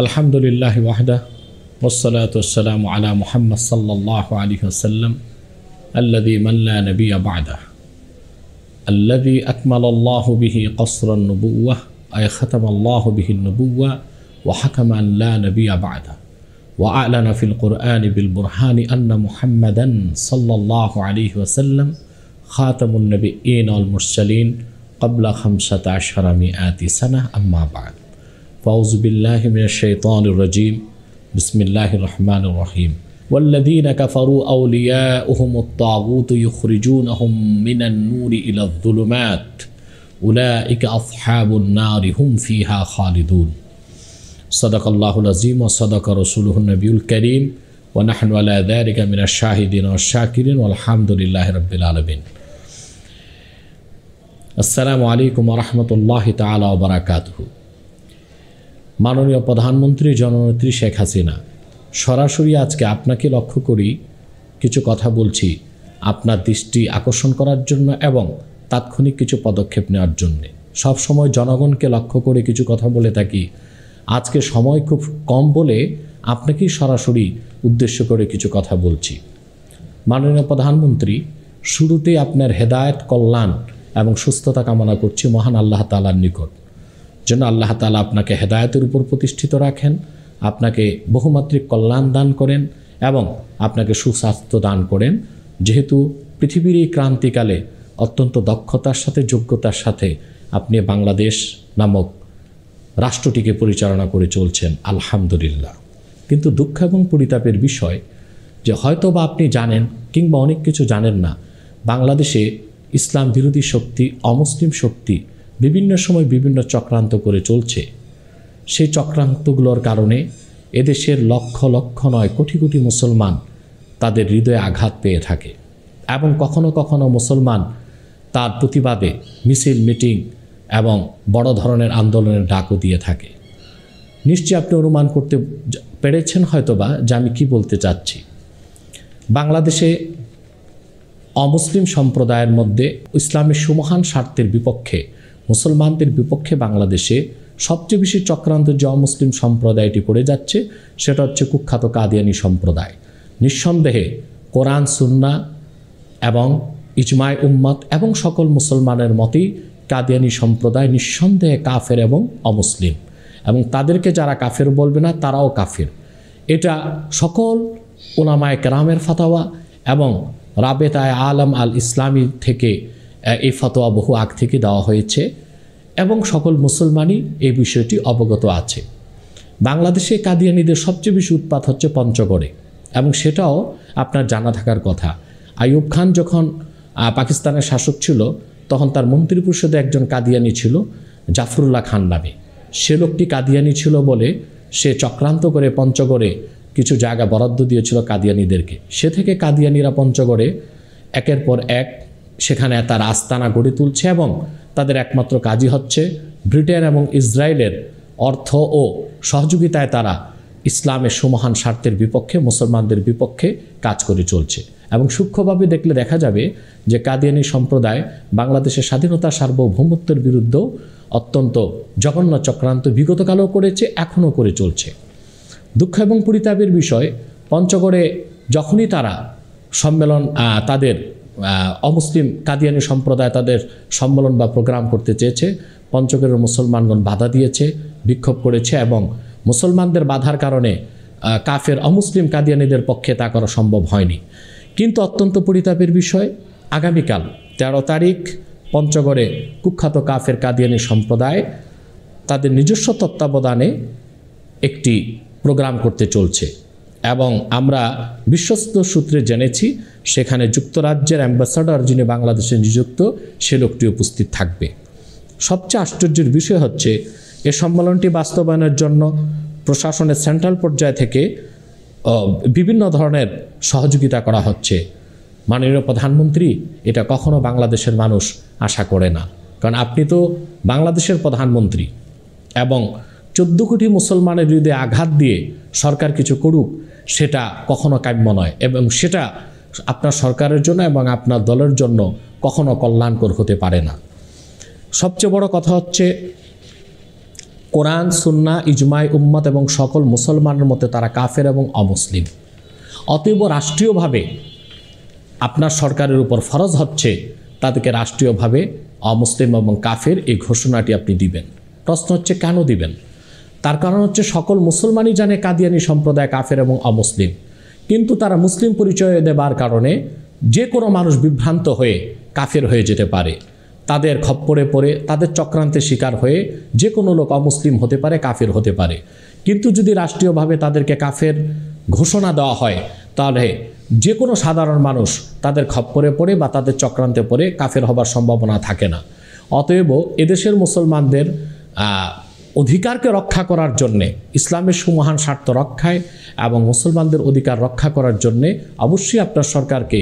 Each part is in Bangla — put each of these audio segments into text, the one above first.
الحمد لله وحده والصلاة والسلام على محمد صلى الله عليه وسلم الذي من لا نبي بعده الذي أكمل الله به قصر النبوة أي ختم الله به النبوة وحكم أن لا نبي بعده وأعلن في القرآن بالبرهان أن محمدا صلى الله عليه وسلم خاتم النبيين والمرسلين قبل خمسة عشر مئات سنة أما بعد فأعوذ بالله من الشيطان الرجيم بسم الله الرحمن الرحيم والذين كفروا أولياؤهم الطاغوت يخرجونهم من النور إلى الظلمات أولئك أصحاب النار هم فيها خالدون صدق الله العظيم وصدق رسوله النبي الكريم ونحن على ذلك من الشاهدين والشاكرين والحمد لله رب العالمين السلام عليكم ورحمة الله تعالى وبركاته মাননীয় প্রধানমন্ত্রী জননেত্রী শেখ হাসিনা সরাসরি আজকে আপনাকে লক্ষ্য করি কিছু কথা বলছি আপনার দৃষ্টি আকর্ষণ করার জন্য এবং তাৎক্ষণিক কিছু পদক্ষেপ নেওয়ার জন্যে সবসময় জনগণকে লক্ষ্য করে কিছু কথা বলে থাকি আজকে সময় খুব কম বলে আপনাকেই সরাসরি উদ্দেশ্য করে কিছু কথা বলছি মাননীয় প্রধানমন্ত্রী শুরুতেই আপনার হেদায়ত কল্যাণ এবং সুস্থতা কামনা করছি মহান আল্লাহ তালার নিকট যেন আল্লাহ তালা আপনাকে হেদায়তের উপর প্রতিষ্ঠিত রাখেন আপনাকে বহুমাত্রিক কল্যাণ দান করেন এবং আপনাকে সুস্বাস্থ্য দান করেন যেহেতু পৃথিবীর এই ক্রান্তিকালে অত্যন্ত দক্ষতার সাথে যোগ্যতার সাথে আপনি বাংলাদেশ নামক রাষ্ট্রটিকে পরিচালনা করে চলছেন আলহামদুলিল্লাহ কিন্তু দুঃখ এবং পরিতাপের বিষয় যে হয়তো বা আপনি জানেন কিংবা অনেক কিছু জানেন না বাংলাদেশে ইসলাম বিরোধী শক্তি অমুসলিম শক্তি বিভিন্ন সময় বিভিন্ন চক্রান্ত করে চলছে সেই চক্রান্তগুলোর কারণে এদেশের লক্ষ লক্ষ নয় কোটি কোটি মুসলমান তাদের হৃদয়ে আঘাত পেয়ে থাকে এবং কখনো কখনো মুসলমান তার প্রতিবাদে মিছিল মিটিং এবং বড় ধরনের আন্দোলনের ডাকও দিয়ে থাকে নিশ্চয়ই আপনি অনুমান করতে পেরেছেন হয়তোবা যে আমি কী বলতে চাচ্ছি বাংলাদেশে অমুসলিম সম্প্রদায়ের মধ্যে ইসলামের সুমহান স্বার্থের বিপক্ষে মুসলমানদের বিপক্ষে বাংলাদেশে সবচেয়ে বেশি চক্রান্ত যে অমুসলিম সম্প্রদায়টি করে যাচ্ছে সেটা হচ্ছে কুখ্যাত কাদিয়ানি সম্প্রদায় নিঃসন্দেহে কোরআন সুন্না এবং ইজমায় উম্মাদ এবং সকল মুসলমানের মতেই কাদিয়ানি সম্প্রদায় নিঃসন্দেহে কাফের এবং অমুসলিম এবং তাদেরকে যারা কাফের বলবে না তারাও কাফের এটা সকল ওলামায় কেরামের ফাতাওয়া এবং রাবেতায় আলম আল ইসলামী থেকে এই ফতোয়া বহু আগ থেকে দেওয়া হয়েছে এবং সকল মুসলমানই এই বিষয়টি অবগত আছে বাংলাদেশে কাদিয়ানিদের সবচেয়ে বেশি উৎপাত হচ্ছে পঞ্চগড়ে এবং সেটাও আপনার জানা থাকার কথা আইয়ুব খান যখন পাকিস্তানের শাসক ছিল তখন তার মন্ত্রিপরিষদে একজন কাদিয়ানি ছিল জাফরুল্লাহ খান নামে সে লোকটি কাদিয়ানি ছিল বলে সে চক্রান্ত করে পঞ্চগড়ে কিছু জায়গা বরাদ্দ দিয়েছিল কাদিয়ানিদেরকে সে থেকে কাদিয়ানিরা পঞ্চগড়ে একের পর এক সেখানে তার আস্তানা গড়ে তুলছে এবং তাদের একমাত্র কাজই হচ্ছে ব্রিটেন এবং ইসরায়েলের অর্থ ও সহযোগিতায় তারা ইসলামের সুমহান স্বার্থের বিপক্ষে মুসলমানদের বিপক্ষে কাজ করে চলছে এবং সূক্ষ্মভাবে দেখলে দেখা যাবে যে কাদিয়ানি সম্প্রদায় বাংলাদেশের স্বাধীনতা সার্বভৌমত্বের বিরুদ্ধেও অত্যন্ত জঘন্য চক্রান্ত বিগতকালেও করেছে এখনও করে চলছে দুঃখ এবং পরিতাপের বিষয় পঞ্চগড়ে যখনই তারা সম্মেলন তাদের অমুসলিম কাদিয়ানি সম্প্রদায় তাদের সম্মেলন বা প্রোগ্রাম করতে চেয়েছে পঞ্চগড়ের মুসলমানগণ বাধা দিয়েছে বিক্ষোভ করেছে এবং মুসলমানদের বাধার কারণে কাফের অমুসলিম কাদিয়ানিদের পক্ষে তা করা সম্ভব হয়নি কিন্তু অত্যন্ত পরিতাপের বিষয় আগামীকাল তেরো তারিখ পঞ্চগড়ে কুখ্যাত কাফের কাদিয়ানি সম্প্রদায় তাদের নিজস্ব তত্ত্বাবধানে একটি প্রোগ্রাম করতে চলছে এবং আমরা বিশ্বস্ত সূত্রে জেনেছি সেখানে যুক্তরাজ্যের অ্যাম্বাসাডর যিনি বাংলাদেশে নিযুক্ত সে লোকটি উপস্থিত থাকবে সবচেয়ে আশ্চর্যের বিষয় হচ্ছে এ সম্মেলনটি বাস্তবায়নের জন্য প্রশাসনের সেন্ট্রাল পর্যায় থেকে বিভিন্ন ধরনের সহযোগিতা করা হচ্ছে মাননীয় প্রধানমন্ত্রী এটা কখনো বাংলাদেশের মানুষ আশা করে না কারণ আপনি তো বাংলাদেশের প্রধানমন্ত্রী এবং চোদ্দ কোটি মুসলমানের হৃদয়ে আঘাত দিয়ে সরকার কিছু করুক সেটা কখনো কাম্য নয় এবং সেটা আপনার সরকারের জন্য এবং আপনার দলের জন্য কখনো কল্যাণকর হতে পারে না সবচেয়ে বড় কথা হচ্ছে কোরআন সুন্না ইজমাই উম্মত এবং সকল মুসলমানের মতে তারা কাফের এবং অমুসলিম অতীব রাষ্ট্রীয়ভাবে আপনার সরকারের উপর ফরজ হচ্ছে তাদেরকে রাষ্ট্রীয়ভাবে অমুসলিম এবং কাফের এই ঘোষণাটি আপনি দিবেন প্রশ্ন হচ্ছে কেন দিবেন তার কারণ হচ্ছে সকল মুসলমানই জানে কাদিয়ানি সম্প্রদায় কাফের এবং অমুসলিম কিন্তু তারা মুসলিম পরিচয় দেবার কারণে যে কোনো মানুষ বিভ্রান্ত হয়ে কাফের হয়ে যেতে পারে তাদের খপ্পরে পড়ে তাদের চক্রান্তের শিকার হয়ে যে কোনো লোক অমুসলিম হতে পারে কাফের হতে পারে কিন্তু যদি রাষ্ট্রীয়ভাবে তাদেরকে কাফের ঘোষণা দেওয়া হয় তাহলে যে কোনো সাধারণ মানুষ তাদের খপ্পরে পড়ে বা তাদের চক্রান্তে পড়ে কাফের হবার সম্ভাবনা থাকে না অতএব এদেশের মুসলমানদের অধিকারকে রক্ষা করার জন্যে ইসলামের সুমহান স্বার্থ রক্ষায় এবং মুসলমানদের অধিকার রক্ষা করার জন্যে অবশ্যই আপনার সরকারকে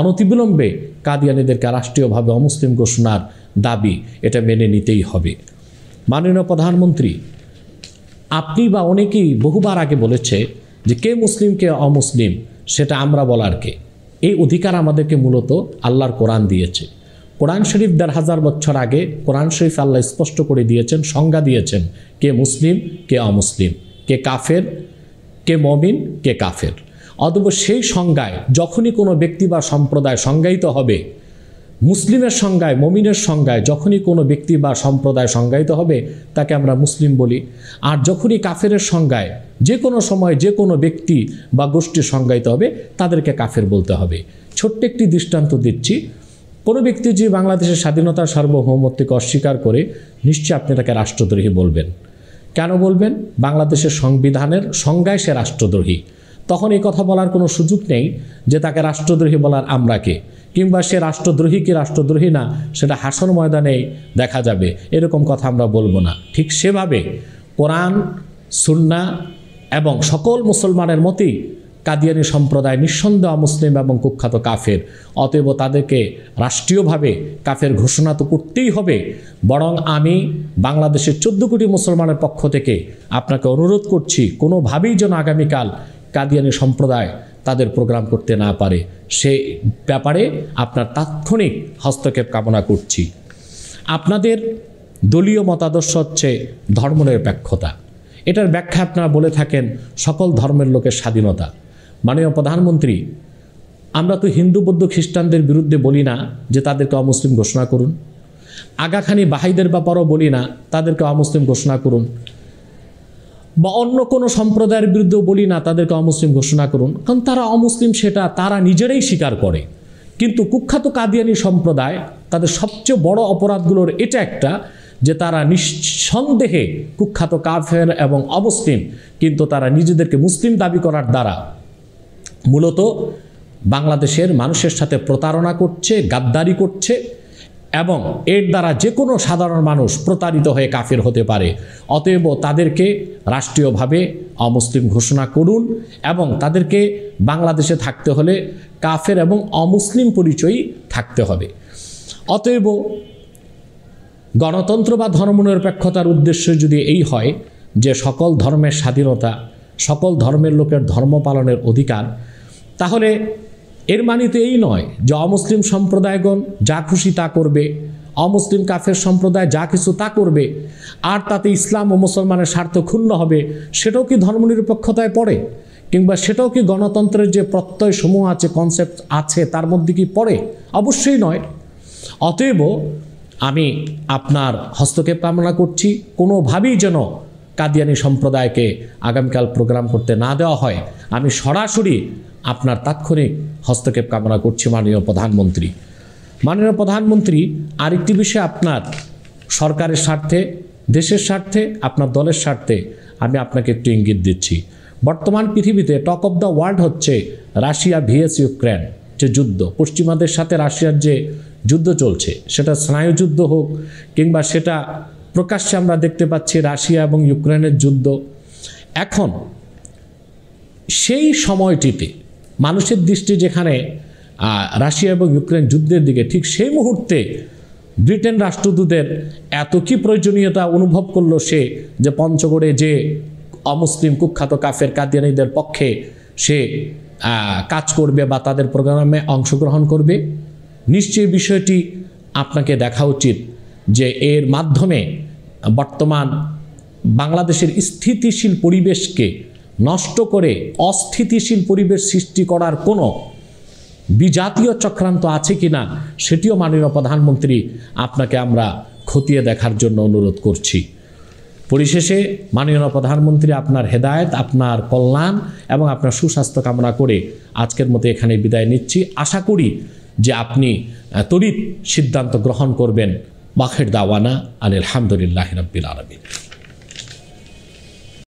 অনতিবিলম্বে কাদিয়ানিদেরকে রাষ্ট্রীয়ভাবে অমুসলিম ঘোষণার দাবি এটা মেনে নিতেই হবে মাননীয় প্রধানমন্ত্রী আপনি বা অনেকেই বহুবার আগে বলেছে যে কে মুসলিমকে অমুসলিম সেটা আমরা বলার কে এই অধিকার আমাদেরকে মূলত আল্লাহর কোরআন দিয়েছে কোরআন শরীফ দেড় হাজার বছর আগে কোরআন শরীফ আল্লাহ স্পষ্ট করে দিয়েছেন সংজ্ঞা দিয়েছেন কে মুসলিম কে অমুসলিম কে কাফের কে মমিন কে কাফের অথবা সেই সংজ্ঞায় যখনই কোনো ব্যক্তি বা সম্প্রদায় সংজ্ঞায়িত হবে মুসলিমের সংজ্ঞায় মমিনের সংজ্ঞায় যখনই কোনো ব্যক্তি বা সম্প্রদায় সংজ্ঞায়িত হবে তাকে আমরা মুসলিম বলি আর যখনই কাফের সংজ্ঞায় যে কোনো সময় যে কোনো ব্যক্তি বা গোষ্ঠী সংজ্ঞায়িত হবে তাদেরকে কাফের বলতে হবে ছোট্ট একটি দৃষ্টান্ত দিচ্ছি কোনো ব্যক্তি যদি বাংলাদেশের স্বাধীনতার সার্বভৌমত্বকে অস্বীকার করে নিশ্চয়ই আপনি তাকে রাষ্ট্রদ্রোহী বলবেন কেন বলবেন বাংলাদেশের সংবিধানের সংজ্ঞায় সে রাষ্ট্রদ্রোহী তখন এই কথা বলার কোনো সুযোগ নেই যে তাকে রাষ্ট্রদ্রোহী বলার আমরাকে কিংবা সে রাষ্ট্রদ্রোহী কি রাষ্ট্রদ্রোহী না সেটা হাসন ময়দানে দেখা যাবে এরকম কথা আমরা বলবো না ঠিক সেভাবে কোরআন সুন্না এবং সকল মুসলমানের মতেই কাদিয়ানি সম্প্রদায় নিঃসন্দেহ মুসলিম এবং কুখ্যাত কাফের অতএব তাদেরকে রাষ্ট্রীয়ভাবে কাফের ঘোষণা তো করতেই হবে বরং আমি বাংলাদেশের চোদ্দ কোটি মুসলমানের পক্ষ থেকে আপনাকে অনুরোধ করছি কোনোভাবেই যেন আগামীকাল কাদিয়ানি সম্প্রদায় তাদের প্রোগ্রাম করতে না পারে সে ব্যাপারে আপনার তাৎক্ষণিক হস্তক্ষেপ কামনা করছি আপনাদের দলীয় মতাদর্শ হচ্ছে ধর্মনিরপেক্ষতা এটার ব্যাখ্যা আপনারা বলে থাকেন সকল ধর্মের লোকের স্বাধীনতা মাননীয় প্রধানমন্ত্রী আমরা তো হিন্দু বৌদ্ধ খ্রিস্টানদের বিরুদ্ধে বলি না যে তাদেরকে অমুসলিম ঘোষণা করুন আগাখানি বাহাইদের ব্যাপারও বলি না তাদেরকে অমুসলিম ঘোষণা করুন বা অন্য কোনো সম্প্রদায়ের বিরুদ্ধেও বলি না তাদেরকে অমুসলিম ঘোষণা করুন কারণ তারা অমুসলিম সেটা তারা নিজেরাই স্বীকার করে কিন্তু কুখ্যাত কাদিয়ানি সম্প্রদায় তাদের সবচেয়ে বড় অপরাধগুলোর এটা একটা যে তারা নিঃসন্দেহে কুখ্যাত কাফের এবং অমুসলিম কিন্তু তারা নিজেদেরকে মুসলিম দাবি করার দ্বারা মূলত বাংলাদেশের মানুষের সাথে প্রতারণা করছে গাদ্দারি করছে এবং এর দ্বারা যে কোনো সাধারণ মানুষ প্রতারিত হয়ে কাফের হতে পারে অতএব তাদেরকে রাষ্ট্রীয়ভাবে অমুসলিম ঘোষণা করুন এবং তাদেরকে বাংলাদেশে থাকতে হলে কাফের এবং অমুসলিম পরিচয়ই থাকতে হবে অতএব গণতন্ত্র বা ধর্মনিরপেক্ষতার উদ্দেশ্য যদি এই হয় যে সকল ধর্মের স্বাধীনতা সকল ধর্মের লোকের ধর্ম পালনের অধিকার তাহলে এর মানিতে এই নয় যে অমুসলিম সম্প্রদায়গণ যা খুশি তা করবে অমুসলিম কাফের সম্প্রদায় যা কিছু তা করবে আর তাতে ইসলাম ও মুসলমানের স্বার্থ ক্ষুণ্ণ হবে সেটাও কি ধর্মনিরপেক্ষতায় পড়ে কিংবা সেটাও কি গণতন্ত্রের যে প্রত্যয় সমূহ আছে কনসেপ্ট আছে তার মধ্যে কি পড়ে অবশ্যই নয় অতএব আমি আপনার হস্তক্ষেপ কামনা করছি কোনোভাবেই যেন কাদিয়ানি সম্প্রদায়কে আগামীকাল প্রোগ্রাম করতে না দেওয়া হয় আমি সরাসরি আপনার তাৎক্ষণিক হস্তক্ষেপ কামনা করছি মাননীয় প্রধানমন্ত্রী মাননীয় প্রধানমন্ত্রী আরেকটি বিষয়ে আপনার সরকারের স্বার্থে দেশের স্বার্থে আপনার দলের স্বার্থে আমি আপনাকে একটু ইঙ্গিত দিচ্ছি বর্তমান পৃথিবীতে টক অফ দ্য ওয়ার্ল্ড হচ্ছে রাশিয়া ভিএস ইউক্রেন যে যুদ্ধ পশ্চিমাদের সাথে রাশিয়ার যে যুদ্ধ চলছে সেটা স্নায়ুযুদ্ধ হোক কিংবা সেটা প্রকাশ্যে আমরা দেখতে পাচ্ছি রাশিয়া এবং ইউক্রেনের যুদ্ধ এখন সেই সময়টিতে মানুষের দৃষ্টি যেখানে রাশিয়া এবং ইউক্রেন যুদ্ধের দিকে ঠিক সেই মুহূর্তে ব্রিটেন রাষ্ট্রদূতের এত কি প্রয়োজনীয়তা অনুভব করলো সে যে পঞ্চগড়ে যে অমুসলিম কুখ্যাত কাফের কাদিয়ানিদের পক্ষে সে কাজ করবে বা তাদের প্রোগ্রামে অংশগ্রহণ করবে নিশ্চয়ই বিষয়টি আপনাকে দেখা উচিত যে এর মাধ্যমে বর্তমান বাংলাদেশের স্থিতিশীল পরিবেশকে নষ্ট করে অস্থিতিশীল পরিবেশ সৃষ্টি করার কোনো বিজাতীয় চক্রান্ত আছে কি না সেটিও মাননীয় প্রধানমন্ত্রী আপনাকে আমরা খতিয়ে দেখার জন্য অনুরোধ করছি পরিশেষে মাননীয় প্রধানমন্ত্রী আপনার হেদায়ত আপনার কল্যাণ এবং আপনার সুস্বাস্থ্য কামনা করে আজকের মতো এখানে বিদায় নিচ্ছি আশা করি যে আপনি তড়িৎ সিদ্ধান্ত গ্রহণ করবেন বাখের দাওয়ানা আলহামদুলিল্লাহ রব্বিল আলমিন